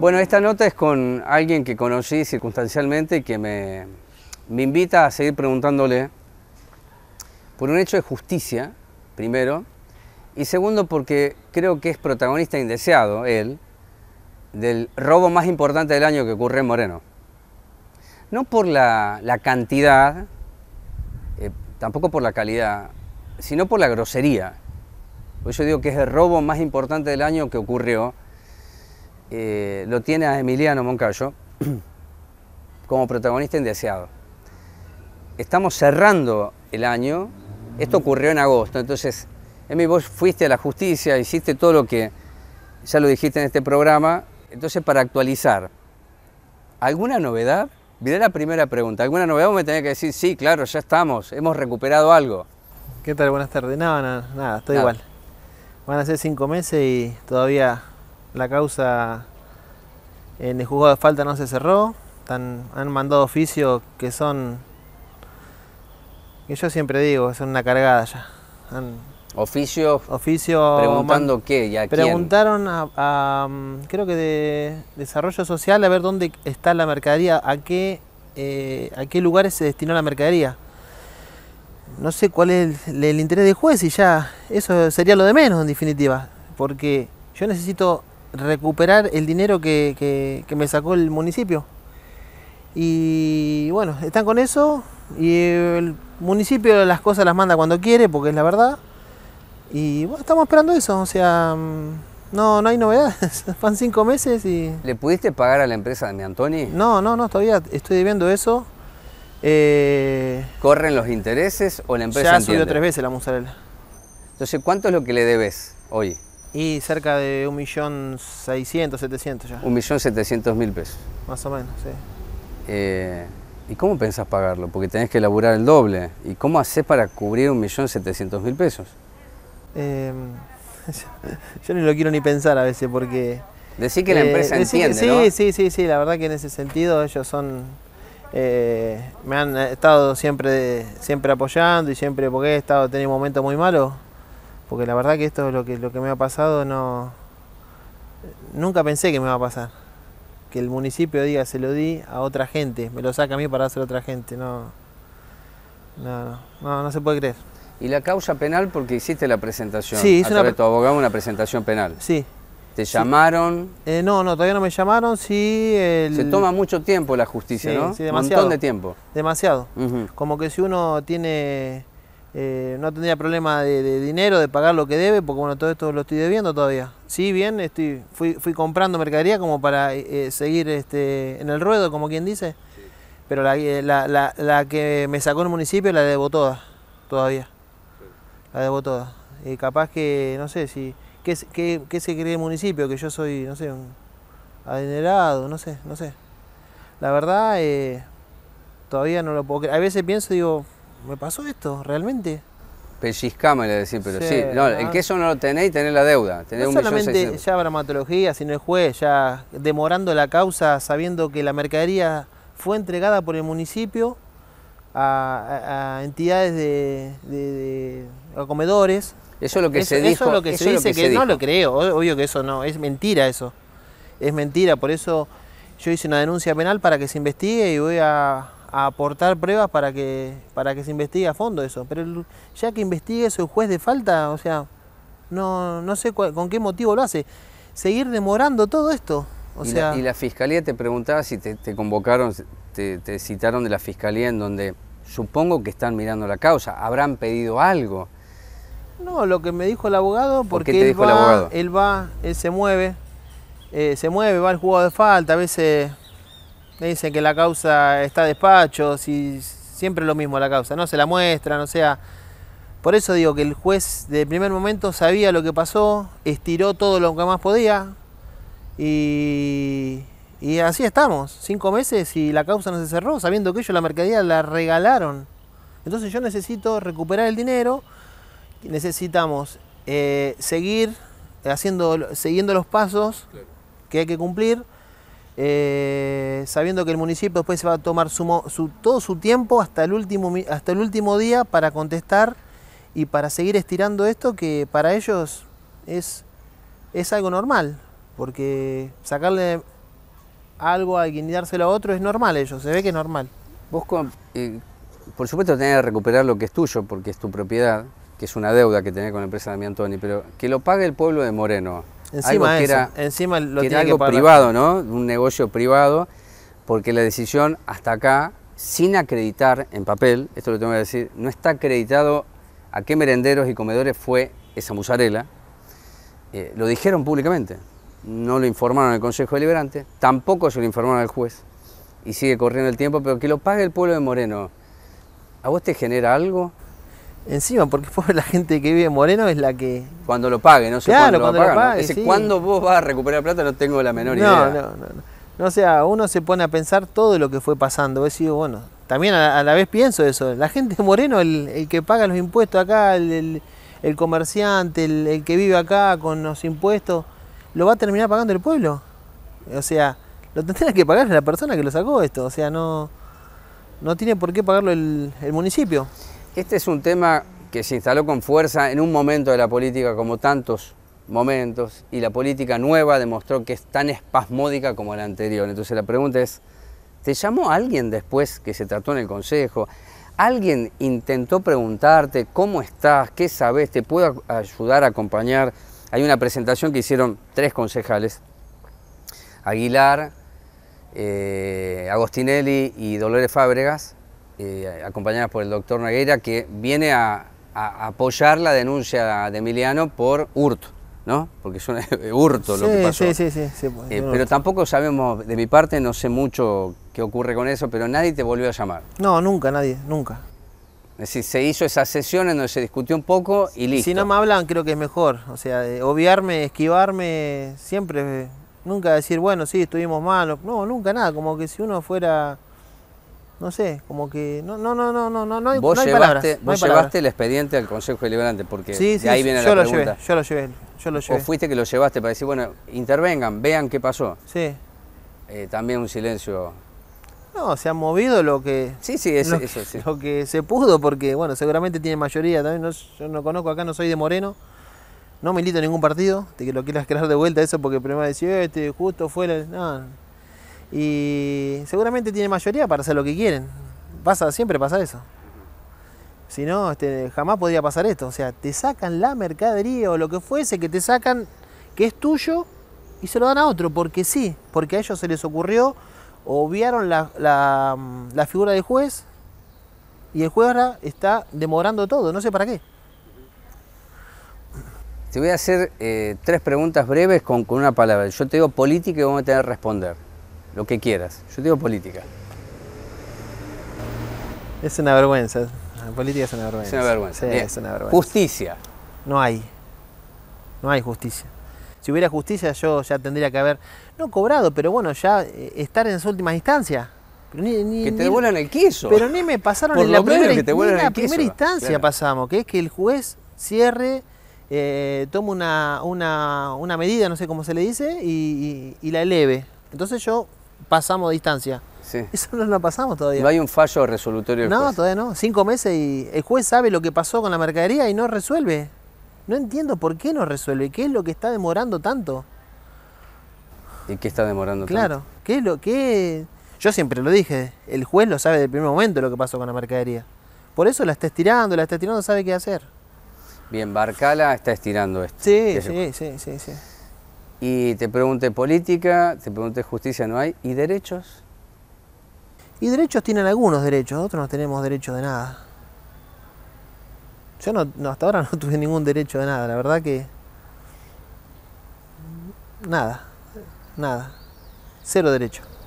Bueno, esta nota es con alguien que conocí circunstancialmente y que me, invita a seguir preguntándole por un hecho de justicia, primero, y segundo porque creo que es protagonista indeseado él del robo más importante del año que ocurrió en Moreno. No por la, cantidad, eh, tampoco por la calidad, sino por la grosería. Hoy pues yo digo que es el robo más importante del año que ocurrió eh, lo tiene a Emiliano Moncayo como protagonista indeseado. Estamos cerrando el año, esto ocurrió en agosto, entonces, Emi, vos fuiste a la justicia, hiciste todo lo que ya lo dijiste en este programa, entonces para actualizar, ¿alguna novedad? Mirá la primera pregunta, ¿alguna novedad? Vos me tenías que decir, sí, claro, ya estamos, hemos recuperado algo. ¿Qué tal? Buenas tardes. No, nada, estoy igual. Van a ser cinco meses y todavía la causa en el juzgado de falta no se cerró. han mandado oficios que son, que yo siempre digo, son una cargada ya. Han, oficios. Oficio, preguntando qué Preguntaron A, creo que de desarrollo social, a ver dónde está la mercadería, a qué, eh, a qué lugares se destinó la mercadería no sé cuál es el, interés del juez y ya eso sería lo de menos en definitiva, porque yo necesito recuperar el dinero que, me sacó el municipio. Y bueno, están con eso y el municipio las cosas las manda cuando quiere, porque es la verdad. Y bueno, estamos esperando eso, o sea, mm, no, no hay novedades, van cinco meses y... ¿Le pudiste pagar a la empresa de mi Antoni? No, no, no, todavía estoy debiendo eso. Eh, ¿Corren los intereses o la empresa Ya subió tres veces la mozzarella. Entonces, ¿cuánto es lo que le debes hoy? Y cerca de 1.600.000, 700 ya. 1.700.000 pesos. Más o menos, sí. Eh, ¿Y cómo pensás pagarlo? Porque tenés que elaborar el doble. ¿Y cómo haces para cubrir 1.700.000 pesos? Em, yo ni lo quiero ni pensar a veces porque... Decir que la eh, empresa entiende, sí, Sí, sí, sí, la verdad que en ese sentido ellos son... Eh, me han estado siempre, siempre apoyando y siempre porque he estado, teniendo momentos muy malos porque la verdad que esto lo que, lo que me ha pasado no... Nunca pensé que me iba a pasar. Que el municipio diga se lo di a otra gente, me lo saca a mí para hacer otra gente, no, no, no, no, se puede creer. ¿Y la causa penal? Porque hiciste la presentación. Sí, hice tu abogado una presentación penal. Sí. ¿Te llamaron? Eh, no, no, todavía no me llamaron, sí... Se toma mucho tiempo la justicia, ¿no? Sí, demasiado. Un montón de tiempo. Demasiado. Como que si uno tiene eh, no tendría problema de, dinero, de pagar lo que debe, porque bueno, todo esto lo estoy debiendo todavía. Sí, bien, estoy, fui, fui comprando mercadería como para eh, eh, seguir este, en el ruedo, como quien dice, pero la, que me sacó el municipio la debo toda, todavía. La debo toda. Y capaz que, no sé, si ¿qué, se cree el municipio? Que yo soy, no sé, un adinerado, no sé, no sé. La verdad, todavía no lo puedo creer. A veces pienso, digo, ¿me pasó esto realmente? Pellizcame, le decir, pero sí. el que eso no lo tenéis, tenés la deuda. no solamente ya bramatología, sino el juez, ya demorando la causa, sabiendo que la mercadería fue entregada por el municipio a, entidades de, comedores. Eso es lo que se dijo. Eso es lo que se dice, que, no lo creo, obvio que eso no, es mentira eso. Es mentira, por eso yo hice una denuncia penal para que se investigue y voy a a aportar pruebas para que, para que se investigue a fondo eso. Pero ya que investigue eso el juez de falta, o sea, no, no sé con qué motivo lo hace. Seguir demorando todo esto. O y, la, y la fiscalía te preguntaba si te, convocaron, te, citaron de la fiscalía en donde supongo que están mirando la causa, habrán pedido algo. No, lo que me dijo el abogado, porque él, va, él va, él se mueve, eh, se mueve, va al juego de falta, a veces me dicen que la causa está a despachos y siempre lo mismo la causa, no se la muestran, o sea, por eso digo que el juez de primer momento sabía lo que pasó, estiró todo lo que más podía y, así estamos, cinco meses y la causa no se cerró, sabiendo que ellos la mercadería la regalaron. Entonces yo necesito recuperar el dinero, necesitamos eh, seguir haciendo, siguiendo los pasos que hay que cumplir eh, sabiendo que el municipio después se va a tomar su, todo su tiempo hasta el, último, hasta el último día para contestar y para seguir estirando esto que para ellos es, es algo normal, porque sacarle algo a alguien y dárselo a otro es normal ellos, se ve que es normal. Vos, eh, por supuesto, tenés que recuperar lo que es tuyo, porque es tu propiedad, que es una deuda que tenés con la empresa de mi pero que lo pague el pueblo de Moreno, Encima algo era, algo privado, ¿no? Un negocio privado, porque la decisión hasta acá, sin acreditar en papel, esto lo tengo que decir, no está acreditado a qué merenderos y comedores fue esa musarela. Eh, lo dijeron públicamente, no lo informaron al Consejo Deliberante, tampoco se lo informaron al juez. Y sigue corriendo el tiempo, pero que lo pague el pueblo de Moreno, ¿a vos te genera algo? encima, porque la gente que vive en Moreno es la que. Cuando lo pague, no sé claro, cuándo cuando lo, pague, cuándo vos vas a recuperar plata no tengo la menor idea. No, no, no. o sea, uno se pone a pensar todo lo que fue pasando. He sido, bueno, también a la, vez pienso eso. La gente de Moreno, el, que paga los impuestos acá, el, comerciante, el, que vive acá con los impuestos, lo va a terminar pagando el pueblo. O sea, lo tendría que pagar la persona que lo sacó esto. O sea, no, no tiene por qué pagarlo el municipio. Este es un tema que se instaló con fuerza en un momento de la política como tantos momentos y la política nueva demostró que es tan espasmódica como la anterior. Entonces la pregunta es, ¿te llamó alguien después que se trató en el Consejo? ¿Alguien intentó preguntarte cómo estás, qué sabes, te puedo ayudar a acompañar? Hay una presentación que hicieron tres concejales, Aguilar, eh, Agostinelli y Dolores Fábregas, acompañada eh, acompañadas por el doctor Nogueira, que viene a, apoyar la denuncia de Emiliano por hurto, ¿no? Porque es un hurto lo que pasó. Sí, sí, sí. sí eh, pero tampoco sabemos, de mi parte, no sé mucho qué ocurre con eso, pero nadie te volvió a llamar. No, nunca, nadie, nunca. Es decir, se hizo esa sesión en donde se discutió un poco y listo. Si no me hablan, creo que es mejor. O sea, obviarme, esquivarme, siempre. Nunca decir, bueno, sí, estuvimos malos. No, nunca nada. Como que si uno fuera no sé, como que no no no no no no hay, vos palabras, vos llevaste el expediente al Consejo Deliberante porque de ahí viene la lo Llevé, yo lo llevé, yo lo llevé. O fuiste que lo llevaste para decir, bueno, intervengan, vean qué pasó. Sí. Eh, también un silencio. No, se ha movido lo que Sí, sí, es, lo, eso Lo que se pudo porque bueno, seguramente tiene mayoría también, no, yo no conozco acá, no soy de Moreno. No milito en ningún partido, de que lo quieras crear de vuelta eso porque primero decía, eh, este justo fue No, y seguramente tiene mayoría para hacer lo que quieren. Pasa, siempre pasa eso. Si no, este, jamás podría pasar esto. O sea, te sacan la mercadería o lo que fuese que te sacan, que es tuyo, y se lo dan a otro, porque sí, porque a ellos se les ocurrió, obviaron la, figura del juez, y el juez ahora está demorando todo, no sé para qué. Te voy a hacer eh, tres preguntas breves con, con, una palabra. Yo te digo política y vos a tener que responder lo que quieras. Yo digo política. Es una vergüenza. La política es una vergüenza. Es una vergüenza. Justicia. No hay. No hay justicia. Si hubiera justicia, yo ya tendría que haber, no cobrado, pero bueno, ya eh, estar en su última instancia. que te devuelvan el queso. Pero ni me pasaron en la primera, en la primera instancia pasamos, que es que el juez cierre, eh, toma una, una, medida, no sé cómo se le dice, y la eleve. Entonces yo pasamos distancia. Eso no lo pasamos todavía. No hay un fallo resolutorio. no, todavía no. Cinco meses y el juez sabe lo que pasó con la mercadería y no resuelve. No entiendo por qué no resuelve. ¿Qué es lo que está demorando tanto? ¿Y qué está demorando tanto? Claro. ¿Qué es lo que.? Yo siempre lo dije. El juez lo sabe desde el primer momento lo que pasó con la mercadería. Por eso la está estirando, la está estirando, sabe qué hacer. Bien, Barcala está estirando esto. Sí, sí, sí, sí, sí. Y te pregunté política, te pregunté justicia, no hay. ¿Y derechos? Y derechos tienen algunos derechos, otros no tenemos derecho de nada. Yo no, hasta ahora no tuve ningún derecho de nada, la verdad que... Nada, nada, cero derecho.